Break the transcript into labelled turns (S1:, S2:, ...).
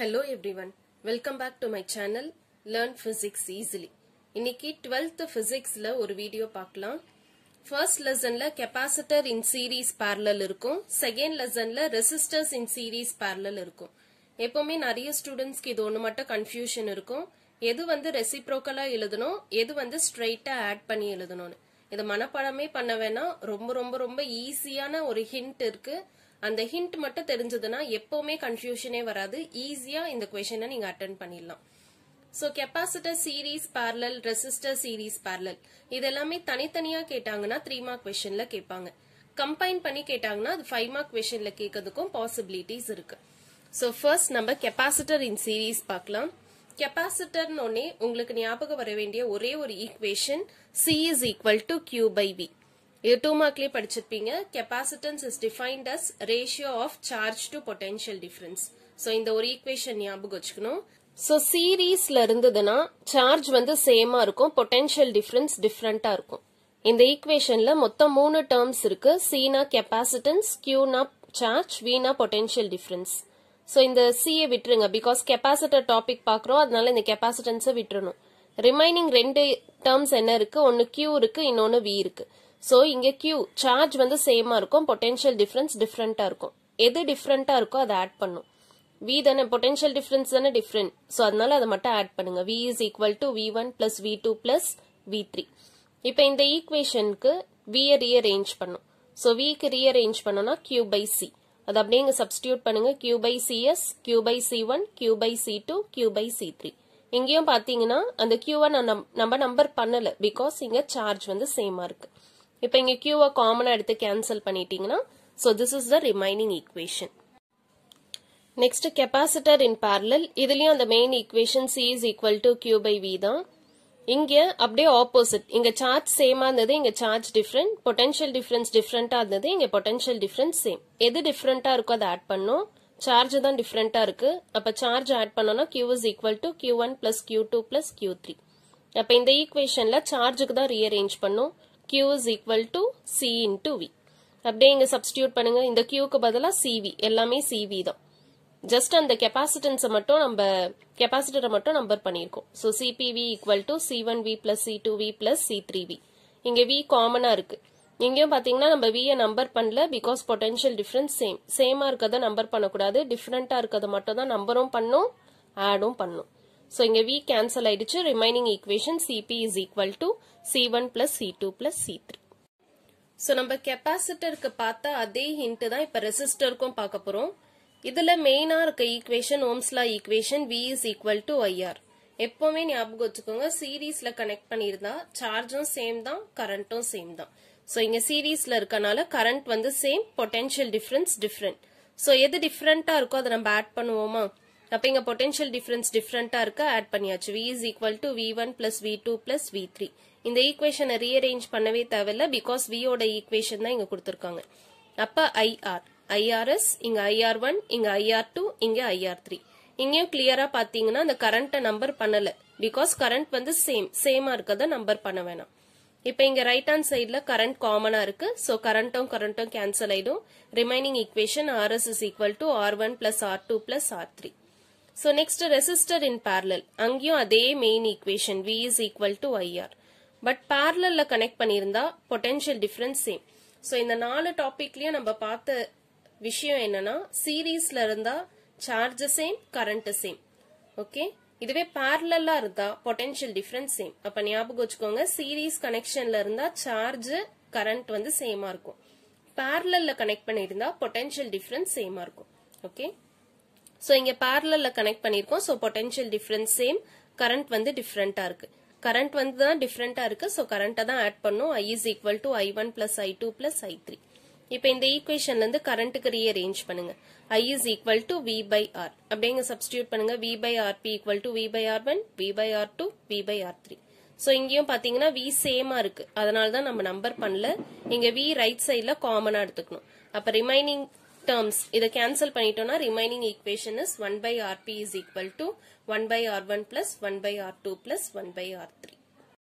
S1: Hello everyone welcome back my my channel learn Easily easily இன்னைக்கு physicsல ஒரு video பார்க்கலாம் ஃபர்ஸ்ட் lessonல கெப்பாசிட்டர் இன் series parallel இருக்கும் செகண்ட் lessonல ரெசிஸ்டர்ஸ் இன் series parallel இருக்கும் எப்போமே நிறைய ஸ்டூடெண்ட்ஸ்க்கு இது ஒன்று மட்டும் இருக்கும் எது வந்து reciprocal எழுதணும் எது வந்து straight ஆட் பண்ணி எழுதணும்னு இது மனப்பாடமே பண்ண வேணாம் ரொம்ப ரொம்ப ரொம்ப ஈஸியான ஒரு ஹிண்ட் இருக்கு அந்த ஹிண்ட் மட்டும் தெரிஞ்சதுன்னா எப்பவுமே கன்ஃபியூஷனே வராது ஈஸியா இந்த கொஷனை நீங்க அட்டன் பண்ணிடலாம் so capacitor series parallel resistor series parallel இது எல்லாமே தனித்தனியா கேட்டாங்கன்னா த்ரீ மார்க் கொஷன்ல கேட்பாங்க கம்பைன் பண்ணி கேட்டாங்கன்னா அது ஃபைவ் மார்க் கொஷன்ல கேட்கறதுக்கும் பாசிபிலிட்டிஸ் இருக்கு ஸோ ஃபர்ஸ்ட் நம்ம கெப்பாசிட்டர் இன் சீரீஸ் பார்க்கலாம் கெப்பாசிட்டர்னு உங்களுக்கு ஞாபகம் வர வேண்டிய ஒரே ஒரு equation C is equal to Q by V இது டூ மார்க்லயே படிச்சிருப்பீங்க capacitance is defined as ratio of charge to potential difference so இந்த ஒரு ஈக்குவேஷன் ஞாபகம் வச்சுக்கணும் ஸோ சீரீஸ்ல இருந்ததுன்னா சார்ஜ் வந்து சேமா இருக்கும் பொட்டென்ஷியல் டிஃபரன்ஸ் டிஃப்ரெண்டா இருக்கும் இந்த ஈக்குவேஷன்ல மொத்தம் மூணு டேர்ம்ஸ் இருக்கு சீனா கெப்பாசிட்டன்ஸ் கியூனா சார்ஜ் வீணா பொட்டென்ஷியல் டிஃபரன்ஸ் ஸோ இந்த சியை விட்டுருங்க பிகாஸ் கெப்பாசிட்டர் டாபிக் பார்க்குறோம் அதனால இந்த கெப்பாசிட்டன்ஸை விட்டுறணும் ரிமைனிங் ரெண்டு டேர்ம்ஸ் என்ன இருக்கு ஒன்று கியூ இருக்கு இன்னொன்று வி இருக்கு ஸோ இங்கே கியூ சார்ஜ் வந்து சேமாக இருக்கும் பொட்டென்ஷியல் டிஃப்ரென்ஸ் டிஃப்ரெண்ட்டாக இருக்கும் எது டிஃப்ரெண்ட்டாக இருக்கோ அதை ஆட் பண்ணும் வி தானே பொட்டென்ஷியல் டிஃப்ரென்ஸ் தானே டிஃப்ரெண்ட் ஸோ அதனால அதை மட்டும் ஆட் பண்ணுங்க V is equal to V one plus V two plus V three இப்போ இந்த ஈக்குவேஷனுக்கு வியை ரீஅரேஞ்ச் பண்ணும் ஸோ விக்கு ரீஅரேஞ்ச் பண்ணோம்னா கியூ பை சி அது அப்படியே இங்கே சப்ஸ்டியூட் பண்ணுங்க Q by CS Q by C one Q by C two Q by C three எங்கேயும் பார்த்தீங்கன்னா அந்த கியூவை நான் நம்ம நம்பர் பண்ணலை பிகாஸ் இங்கே சார்ஜ் வந்து சேமாக இருக்குது இப்போ இங்கே கியூவை காமனாக எடுத்து கேன்சல் பண்ணிட்டீங்கன்னா so this is the remaining equation next capacitor in parallel இதுலயும் அந்த main equation C is equal to Q by V தான் இங்க அப்படியே ஆப்போசிட் இங்க சார்ஜ் சேமா இருந்தது இங்க சார்ஜ் டிஃப்ரெண்ட் பொட்டன்ஷியல் டிஃபரன்ஸ் டிஃப்ரெண்டா இருந்தது இங்க பொட்டன்ஷியல் டிஃபரன்ஸ் சேம் எது டிஃப்ரெண்டா இருக்கோ அதை ஆட் பண்ணும் சார்ஜ் தான் டிஃப்ரெண்டா இருக்கு அப்ப சார்ஜ் ஆட் பண்ணோம்னா Q is equal to Q one plus Q two plus Q three அப்ப இந்த ஈக்குவேஷன்ல சார்ஜுக்கு தான் ரீஅரேஞ்ச் பண்ணும் Q is equal to C into V. அப்படியே இங்கே சப்ஸ்டியூட் பண்ணுங்க இந்த Qக்கு பதிலா CV எல்லாமே CV தான் ஜஸ்ட் அந்த கெப்பாசிட்டன்ஸை மட்டும் நம்ம கெப்பாசிட்டரை மட்டும் நம்பர் பண்ணியிருக்கோம் so CPV equal to C one V plus C two V plus C three V இங்கே வி காமனாக இருக்குது இங்கேயும் பார்த்தீங்கன்னா நம்ம வியை நம்பர் பண்ணல பிகாஸ் பொட்டென்ஷியல் டிஃப்ரென்ஸ் சேம் சேமாக இருக்கதை நம்பர் பண்ணக்கூடாது டிஃப்ரெண்ட்டாக இருக்கதை மட்டும் தான் நம்பரும் பண்ணும் ஆடும் பண்ணும் ஸோ இங்கே வி கேன்சல் ஐடிச்சு, remaining equation CP is equal to C one C2 C two So, நம்ப த்ரீ ஸோ நம்ம பார்த்தா அதே ஹிண்ட் தான் இப்போ ரெசிஸ்டருக்கும் பார்க்க போகிறோம் இதில் மெயினாக இருக்க ஈக்குவேஷன் ஓம்ஸ்லா equation V is equal to IR எப்போவுமே ஞாபகம் வச்சுக்கோங்க சீரீஸில் கனெக்ட் பண்ணியிருந்தா சார்ஜும் சேம் தான் கரண்ட்டும் சேம் தான் ஸோ இங்கே சீரீஸில் இருக்கனால கரண்ட் வந்து same potential difference different so எது டிஃப்ரெண்ட்டாக இருக்கோ அதை நம்ம ஆட் பண்ணுவோமா அப்போ இங்க potential difference டிஃப்ரெண்ட்டாக இருக்கு ஆட் பண்ணியாச்சு v is equal to V one v2 plus two V three இந்த equation rearrange பண்ணவே தேவையில்ல v ஓட equation தான் இங்கே கொடுத்துருக்காங்க அப்போ ஐஆர் ஐஆர்எஸ் இங்கே ஐஆர் ஒன் இங்கே ஐஆர் டூ இங்கே ஐஆர் த்ரீ இங்கேயும் கிளியரா அந்த கரண்ட்டை நம்பர் பண்ணல பிகாஸ் கரண்ட் வந்து சேம் same அருக்கத நம்பர் பண்ண வேணாம் இங்க ரைட் hand sideல current common அருக்கு so கரண்ட்டும் கரண்ட்டும் கேன்சல் ஆயிடும் ரிமைனிங் ஐடும் remaining equation RS is equal R one plus R two R3 R three so next resistor in parallel, அங்கேயும் அதே main equation, V is equal to IR but parallelல connect பண்ணியிருந்தா potential difference same so இந்த நாலு டாபிக்லயும் நம்ம பார்த்த விஷயம் என்னன்னா seriesல இருந்தா charge same current same okay இதுவே parallelல இருந்தா பொட்டென்ஷியல் difference சேம் அப்ப ஞாபகம் வச்சுக்கோங்க connectionல இருந்தா charge, கரண்ட் வந்து same இருக்கும் parallelல கனெக்ட் பண்ணியிருந்தா பொட்டென்ஷியல் difference same இருக்கும் ஓகே ஸோ இங்கே parallelல கனெக்ட் பண்ணியிருக்கோம் so potential difference same current வந்து டிஃப்ரெண்ட்டாக இருக்குது கரண்ட் வந்து தான் டிஃப்ரெண்ட்டாக இருக்குது ஸோ கரண்ட்டை தான் ஆட் பண்ணும் I is equal to I one I2 I two plus I three இப்போ இந்த equationலந்து கரண்ட்டுக்கு ரீஅரேஞ்ச் பண்ணுங்க I is equal to V by R அப்படிங்க சப்ஸ்டியூட் பண்ணுங்க V by R P equal to V by R one V by R two V by R three so இங்கேயும் பார்த்தீங்கன்னா we சேமாக தான் நம்ம நம்பர் பண்ணல இங்கே வி ரைட் சைடில் காமனாக எடுத்துக்கணும் அப்போ ரிமைனிங் terms இது cancel பண்ணிட்டோம்னா remaining equation is 1 by rp is equal to 1 by r1 plus 1 by r2 plus 1 by r3